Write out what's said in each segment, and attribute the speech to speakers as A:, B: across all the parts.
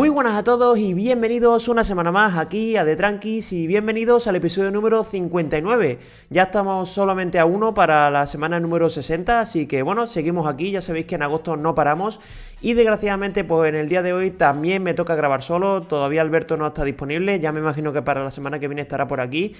A: Muy buenas a todos y bienvenidos una semana más aquí a The Tranquis y bienvenidos al episodio número 59. Ya estamos solamente a uno para la semana número 60, así que bueno, seguimos aquí, ya sabéis que en agosto no paramos y desgraciadamente, pues en el día de hoy también me toca grabar solo. Todavía Alberto no está disponible. Ya me imagino que para la semana que viene estará por aquí.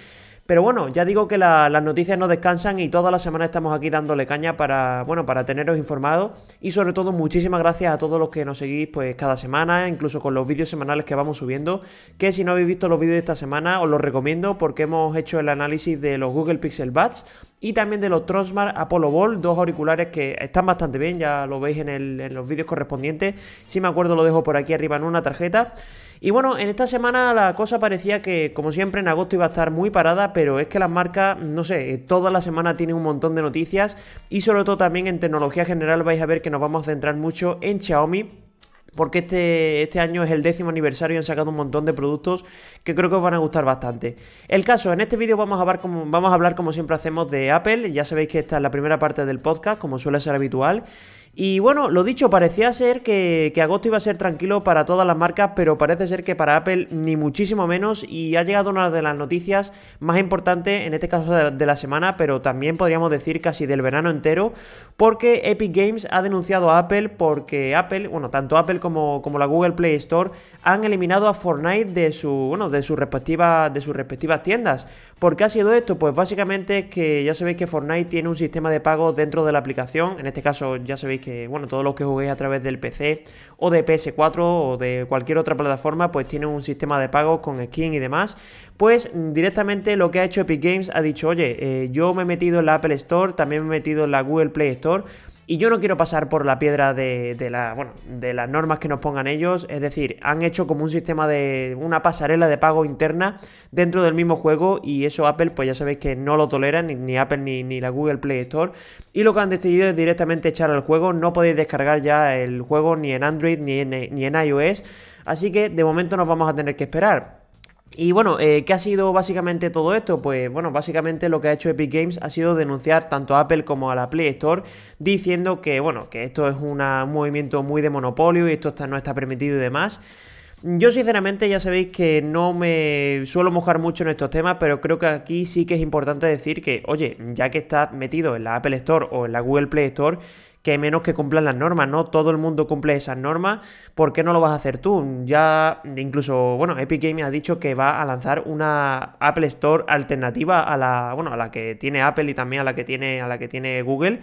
A: Pero bueno, ya digo que las noticias no descansan y toda la semana estamos aquí dándole caña para, bueno, para teneros informados. Y sobre todo, muchísimas gracias a todos los que nos seguís pues cada semana, incluso con los vídeos semanales que vamos subiendo. Que si no habéis visto los vídeos de esta semana, os los recomiendo porque hemos hecho el análisis de los Google Pixel Buds y también de los Trosmar Apollo Ball, dos auriculares que están bastante bien, ya lo veis en, el, en los vídeos correspondientes. Si me acuerdo lo dejo por aquí arriba en una tarjeta. Y bueno, en esta semana la cosa parecía que, como siempre, en agosto iba a estar muy parada, pero es que las marcas, no sé, eh, toda la semana tienen un montón de noticias y sobre todo también en tecnología general vais a ver que nos vamos a centrar mucho en Xiaomi porque este, este año es el décimo aniversario y han sacado un montón de productos que creo que os van a gustar bastante. El caso, en este vídeo vamos a, vamos a hablar como siempre hacemos de Apple, ya sabéis que esta es la primera parte del podcast, como suele ser habitual, y bueno, lo dicho, parecía ser que, agosto iba a ser tranquilo para todas las marcas, pero parece ser que para Apple ni muchísimo menos. Y ha llegado una de las noticias más importantes, en este caso de la semana, pero también podríamos decir casi del verano entero, porque Epic Games ha denunciado a Apple porque Apple, bueno, tanto Apple como, como la Google Play Store han eliminado a Fortnite de su, bueno, de sus respectivas, de sus respectivas tiendas. ¿Por qué ha sido esto? Pues básicamente es que ya sabéis que Fortnite tiene un sistema de pago dentro de la aplicación, en este caso ya sabéis que, bueno, todos los que juguéis a través del PC o de PS4 o de cualquier otra plataforma, pues tienen un sistema de pagos con skin y demás, pues mm, directamente lo que ha hecho Epic Games ha dicho, oye, eh, yo me he metido en la Apple Store, también me he metido en la Google Play Store, y yo no quiero pasar por la piedra de, las normas que nos pongan ellos. Es decir, han hecho como un sistema de una pasarela de pago interna dentro del mismo juego y eso Apple, pues ya sabéis que no lo toleran, ni, Apple ni, la Google Play Store. Y lo que han decidido es directamente echar al juego. No podéis descargar ya el juego ni en Android ni en iOS. Así que de momento nos vamos a tener que esperar. Y bueno, eh, ¿qué ha sido básicamente todo esto? Pues bueno, básicamente lo que ha hecho Epic Games ha sido denunciar tanto a Apple como a la Play Store diciendo que bueno, que esto es un movimiento muy de monopolio y esto no está permitido y demás. Yo sinceramente ya sabéis que no me suelo mojar mucho en estos temas, pero creo que aquí sí que es importante decir que, oye, ya que está metido en la Apple Store o en la Google Play Store, que menos que cumplan las normas, ¿no? Todo el mundo cumple esas normas, ¿por qué no lo vas a hacer tú? Ya incluso, bueno, Epic Games ha dicho que va a lanzar una Apple Store alternativa a la, bueno, a la que tiene Apple y también a la que tiene a la que tiene Google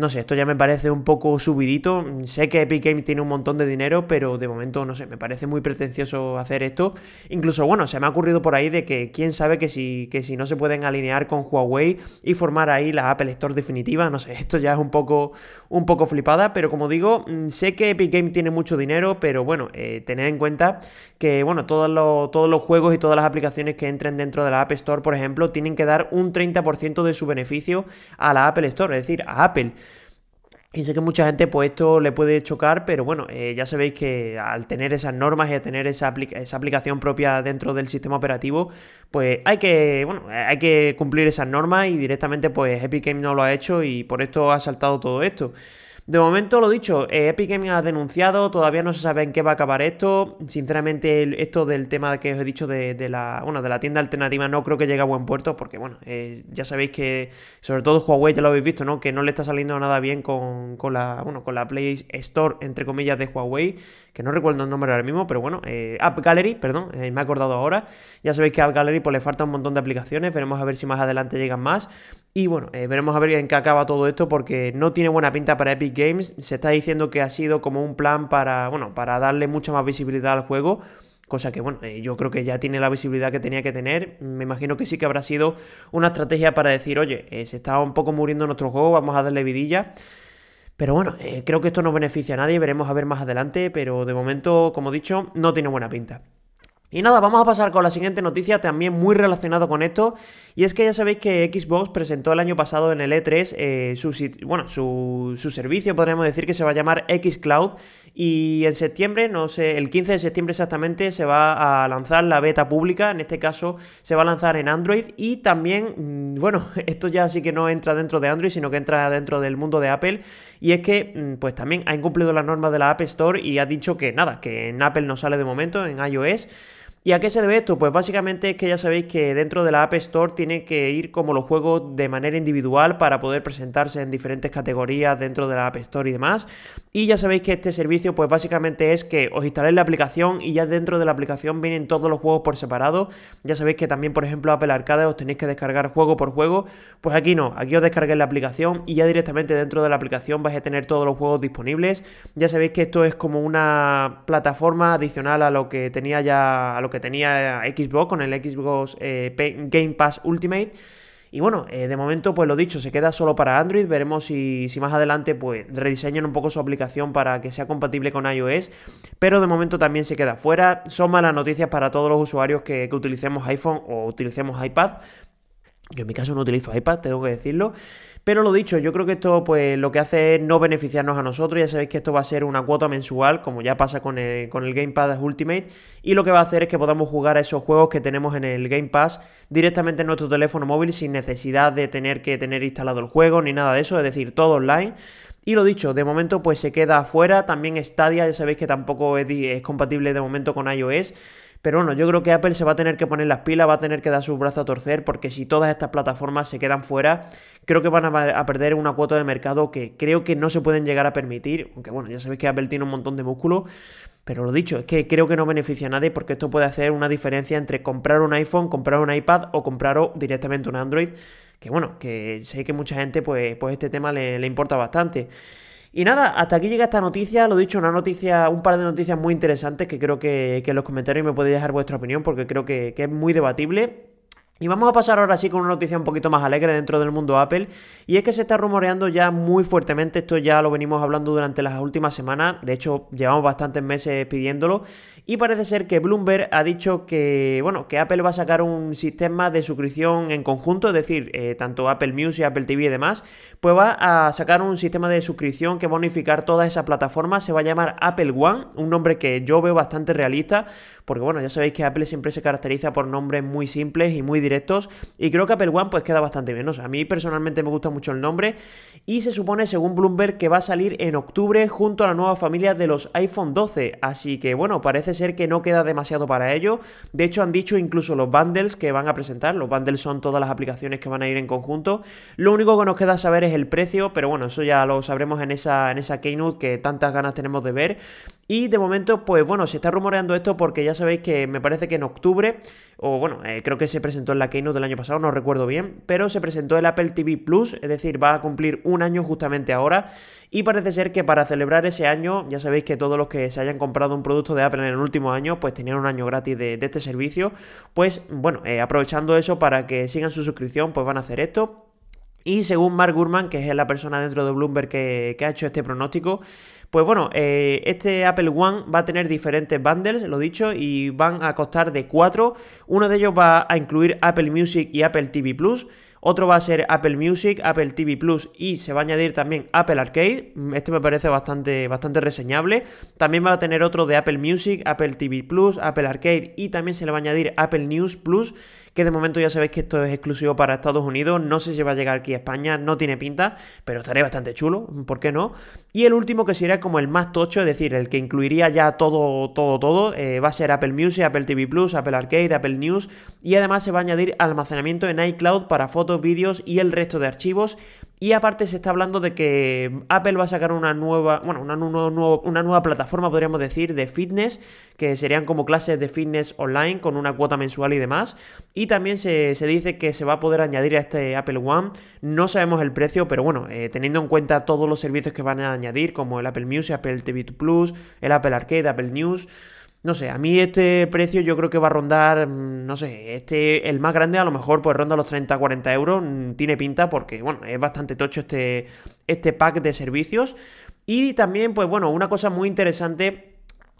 A: no sé, esto ya me parece un poco subidito. Sé que Epic Games tiene un montón de dinero, pero de momento, no sé, me parece muy pretencioso hacer esto. Incluso, bueno, se me ha ocurrido por ahí de que quién sabe que si, si no se pueden alinear con Huawei y formar ahí la Apple Store definitiva. No sé, esto ya es un poco, un poco flipada, pero como digo, mm, sé que Epic Games tiene mucho dinero, pero bueno, eh, tened en cuenta que, bueno, todos los, todos los juegos y todas las aplicaciones que entren dentro de la App Store, por ejemplo, tienen que dar un 30% de su beneficio a la Apple Store, es decir, a Apple. Y sé que mucha gente pues esto le puede chocar, pero bueno, eh, ya sabéis que al tener esas normas y a tener esa, esa, aplicación propia dentro del sistema operativo, pues hay que, eh, hay que cumplir esas normas y directamente pues Epic Games no lo ha hecho y por esto ha saltado todo esto. De momento, lo dicho, eh, Epic Games ha denunciado, todavía no se sabe en qué va a acabar esto. Sinceramente, esto del tema que os he dicho de, la, bueno, de la tienda alternativa no creo que llegue a buen puerto, porque bueno, eh, ya sabéis que, sobre todo Huawei, ya lo habéis visto, ¿no? Que no le está saliendo nada bien con, la, bueno, con la Play Store, entre comillas, de Huawei, que no recuerdo el nombre ahora mismo, pero bueno, eh, App Gallery, perdón, me he acordado ahora. Ya sabéis que App Gallery pues, le falta un montón de aplicaciones, veremos a ver si más adelante llegan más. Y bueno, eh, veremos a ver en qué acaba todo esto porque no tiene buena pinta para Epic Games. Se está diciendo que ha sido como un plan para, bueno, para darle mucha más visibilidad al juego. Cosa que, bueno, eh, yo creo que ya tiene la visibilidad que tenía que tener. Me imagino que sí que habrá sido una estrategia para decir, oye, eh, se está un poco muriendo nuestro juego, vamos a darle vidilla. Pero bueno, creo que esto no beneficia a nadie, veremos a ver más adelante, pero de momento, como he dicho, no tiene buena pinta. Y nada, vamos a pasar con la siguiente noticia, también muy relacionado con esto, y es que ya sabéis que Xbox presentó el año pasado en el E3 eh, su, bueno, su, su, servicio, podríamos decir que se va a llamar Xcloud, y en septiembre, no sé, el 15 de septiembre exactamente, se va a lanzar la beta pública, en este caso se va a lanzar en Android, y también, mm, bueno, esto ya sí que no entra dentro de Android, sino que entra dentro del mundo de Apple, y es que, mm, pues también ha incumplido las normas de la App Store y ha dicho que nada, que en Apple no sale de momento, en iOS, ¿Y a qué se debe esto? Pues básicamente es que ya sabéis que dentro de la App Store tiene que ir como los juegos de manera individual para poder presentarse en diferentes categorías dentro de la App Store y demás. Y ya sabéis que este servicio pues básicamente es que os instaléis la aplicación y ya dentro de la aplicación vienen todos los juegos por separado. Ya sabéis que también por ejemplo Apple Arcade os tenéis que descargar juego por juego. Pues aquí no, aquí os descarguéis la aplicación y ya directamente dentro de la aplicación vais a tener todos los juegos disponibles. Ya sabéis que esto es como una plataforma adicional a lo que tenía ya que tenía eh, Xbox con el Xbox eh, Game Pass Ultimate. Y bueno, eh, de momento, pues lo dicho, se queda solo para Android. Veremos si, más adelante pues rediseñan un poco su aplicación para que sea compatible con iOS. Pero de momento también se queda fuera. Son malas noticias para todos los usuarios que utilicemos iPhone o utilicemos iPad. Yo en mi caso no utilizo iPad, tengo que decirlo. Pero lo dicho, yo creo que esto pues lo que hace es no beneficiarnos a nosotros. Ya sabéis que esto va a ser una cuota mensual, como ya pasa con el, con el Game Pass Ultimate. Y lo que va a hacer es que podamos jugar a esos juegos que tenemos en el Game Pass directamente en nuestro teléfono móvil sin necesidad de tener que tener instalado el juego ni nada de eso. Es decir, todo online. Y lo dicho, de momento pues se queda afuera. También Stadia, ya sabéis que tampoco es compatible de momento con iOS. Pero bueno, yo creo que Apple se va a tener que poner las pilas, va a tener que dar su brazo a torcer, porque si todas estas plataformas se quedan fuera, creo que van a, perder una cuota de mercado que creo que no se pueden llegar a permitir. Aunque bueno, ya sabéis que Apple tiene un montón de músculo. Pero lo dicho, es que creo que no beneficia a nadie porque esto puede hacer una diferencia entre comprar un iPhone, comprar un iPad o comprar directamente un Android. Que bueno, que sé que mucha gente pues, pues este tema le importa bastante. Y nada, hasta aquí llega esta noticia. Lo dicho, una noticia, un par de noticias muy interesantes que creo que, en los comentarios me podéis dejar vuestra opinión porque creo que es muy debatible. Y vamos a pasar ahora sí con una noticia un poquito más alegre dentro del mundo Apple, y es que se está rumoreando ya muy fuertemente, esto ya lo venimos hablando durante las últimas semanas, de hecho llevamos bastantes meses pidiéndolo, y parece ser que Bloomberg ha dicho que, bueno, que Apple va a sacar un sistema de suscripción en conjunto, es decir, eh, tanto Apple Music, Apple TV y demás, pues va a sacar un sistema de suscripción que va a unificar toda esa plataforma se va a llamar Apple One, un nombre que yo veo bastante realista, porque bueno, ya sabéis que Apple siempre se caracteriza por nombres muy simples y muy directos, y creo que Apple One pues queda bastante bien. O sea, a mí personalmente me gusta mucho el nombre. Y se supone, según Bloomberg, que va a salir en octubre junto a la nueva familia de los iPhone 12. Así que bueno, parece ser que no queda demasiado para ello. De hecho, han dicho incluso los bundles que van a presentar. Los bundles son todas las aplicaciones que van a ir en conjunto. Lo único que nos queda saber es el precio, pero bueno, eso ya lo sabremos en esa, en esa keynote que tantas ganas tenemos de ver. Y de momento, pues bueno, se está rumoreando esto porque ya sabéis que me parece que en octubre, o bueno, eh, creo que se presentó en la Keynote del año pasado, no recuerdo bien, pero se presentó el Apple TV Plus, es decir, va a cumplir un año justamente ahora. Y parece ser que para celebrar ese año, ya sabéis que todos los que se hayan comprado un producto de Apple en el último año, pues tenían un año gratis de, este servicio. Pues bueno, eh, aprovechando eso para que sigan su suscripción, pues van a hacer esto. Y según Mark Gurman, que es la persona dentro de Bloomberg que, ha hecho este pronóstico, pues bueno, eh, este Apple One va a tener diferentes bundles, lo dicho, y van a costar de cuatro Uno de ellos va a incluir Apple Music y Apple TV Plus. Otro va a ser Apple Music, Apple TV Plus y se va a añadir también Apple Arcade. Este me parece bastante, bastante reseñable. También va a tener otro de Apple Music, Apple TV Plus, Apple Arcade y también se le va a añadir Apple News Plus, que de momento ya sabéis que esto es exclusivo para Estados Unidos. No sé si va a llegar aquí a España, no tiene pinta, pero estaría bastante chulo, ¿por qué no? Y el último que sería como el más tocho, es decir, el que incluiría ya todo, todo, todo, eh, va a ser Apple Music, Apple TV Plus, Apple Arcade, Apple News y además se va a añadir almacenamiento en iCloud para fotos vídeos y el resto de archivos. Y aparte se está hablando de que Apple va a sacar una nueva, bueno, una, nueva plataforma, podríamos decir, de fitness, que serían como clases de fitness online con una cuota mensual y demás. Y también se, dice que se va a poder añadir a este Apple One. No sabemos el precio, pero bueno, eh, teniendo en cuenta todos los servicios que van a añadir, como el Apple Music, Apple TV Plus, el Apple Arcade, Apple News. No sé, a mí este precio yo creo que va a rondar, mm, no sé, este, el más grande a lo mejor pues ronda los 30-40 euros, mm, tiene pinta porque, bueno, es bastante tocho este, este pack de servicios. Y también, pues bueno, una cosa muy interesante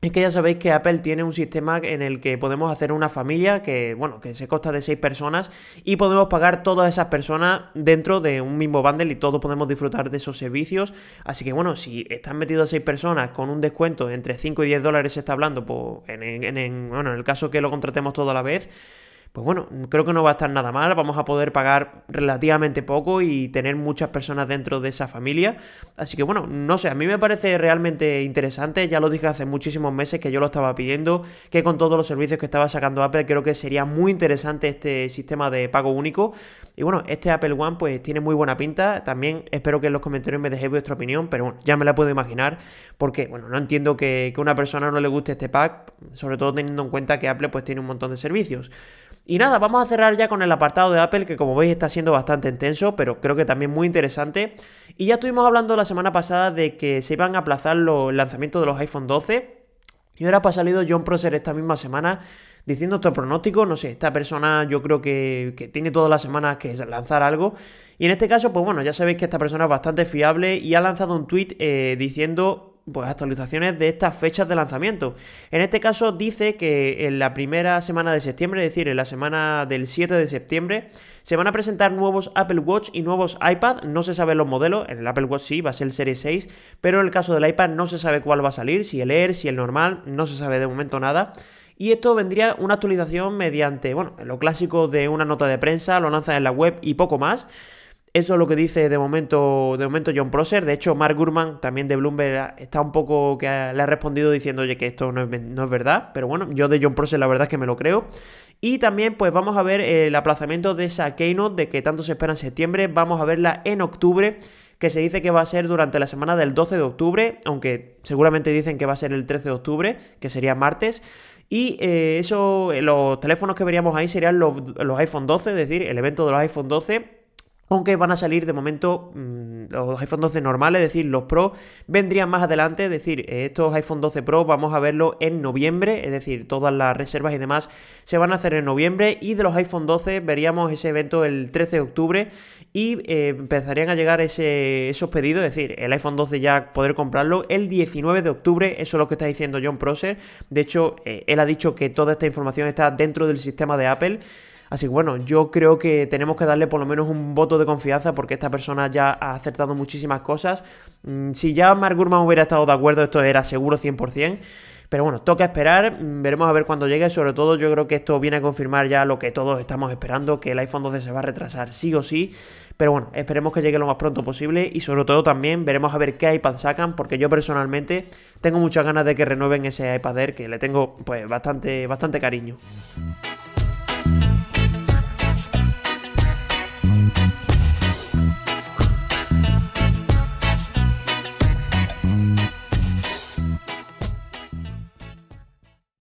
A: es que ya sabéis que Apple tiene un sistema en el que podemos hacer una familia que, bueno, que se consta de seis personas y podemos pagar todas esas personas dentro de un mismo bundle y todos podemos disfrutar de esos servicios. Así que, bueno, si están metidos seis personas con un descuento entre 5 y 10 dólares se está hablando, pues en, bueno, en el caso que lo contratemos todo a la vez, pues bueno, creo que no va a estar nada mal, vamos a poder pagar relativamente poco y tener muchas personas dentro de esa familia. Así que bueno, no sé, a mí me parece realmente interesante, ya lo dije hace muchísimos meses que yo lo estaba pidiendo, que con todos los servicios que estaba sacando Apple creo que sería muy interesante este sistema de pago único. Y bueno, este Apple One pues tiene muy buena pinta, también espero que en los comentarios me dejéis vuestra opinión, pero bueno, ya me la puedo imaginar, porque bueno, no entiendo que, a una persona no le guste este pack, sobre todo teniendo en cuenta que Apple pues tiene un montón de servicios. Y nada, vamos a cerrar ya con el apartado de Apple, que como veis está siendo bastante intenso, pero creo que también muy interesante. Y ya estuvimos hablando la semana pasada de que se iban a aplazar los lanzamientos de los iPhone 12. Y ahora pues ha salido John Prosser esta misma semana diciendo otro pronóstico. No sé, esta persona yo creo que, tiene todas las semanas que lanzar algo. Y en este caso, pues bueno, ya sabéis que esta persona es bastante fiable y ha lanzado un tweet eh, diciendo pues, actualizaciones de estas fechas de lanzamiento. En este caso dice que en la primera semana de septiembre, es decir, en la semana del 7 de septiembre, se van a presentar nuevos Apple Watch y nuevos iPad. No se sabe los modelos, en el Apple Watch sí, va a ser el Series 6, pero en el caso del iPad no se sabe cuál va a salir, si el Air, si el normal, no se sabe de momento nada. Y esto vendría una actualización mediante, bueno, lo clásico de una nota de prensa, lo lanzan en la web y poco más. Eso es lo que dice de momento, de momento John Prosser. De hecho, Mark Gurman, también de Bloomberg, está un poco que le ha respondido diciendo, oye, que esto no es, verdad. Pero bueno, yo de John Prosser la verdad es que me lo creo. Y también, pues vamos a ver eh, el aplazamiento de esa keynote de que tanto se espera en septiembre. Vamos a verla en octubre que se dice que va a ser durante la semana del 12 de octubre, aunque seguramente dicen que va a ser el 13 de octubre, que sería martes. Y eh, eso, eh, los teléfonos que veríamos ahí serían los, los iPhone 12, es decir, el evento de los iPhone 12 aunque van a salir de momento mm, los iPhone 12 normales, es decir, los Pro vendrían más adelante, es decir, eh, estos iPhone 12 Pro vamos a verlo en noviembre, es decir, todas las reservas y demás se van a hacer en noviembre y de los iPhone 12 veríamos ese evento el 13 de octubre y eh, empezarían a llegar ese, esos pedidos, es decir, el iPhone 12 ya poder comprarlo el 19 de octubre, eso es lo que está diciendo John Prosser, de hecho, eh, él ha dicho que toda esta información está dentro del sistema de Apple. Así que bueno, yo creo que tenemos que darle por lo menos un voto de confianza porque esta persona ya ha acertado muchísimas cosas. Mm, si ya Mark Gurman hubiera estado de acuerdo, esto era seguro 100%. Pero bueno, toca esperar, mm, veremos a ver cuándo llegue. Sobre todo, yo creo que esto viene a confirmar ya lo que todos estamos esperando: que el iPhone 12 se va a retrasar sí o sí. Pero bueno, esperemos que llegue lo más pronto posible y sobre todo también veremos a ver qué iPad sacan, porque yo personalmente tengo muchas ganas de que renueven ese iPad Air, que le tengo pues bastante, bastante cariño.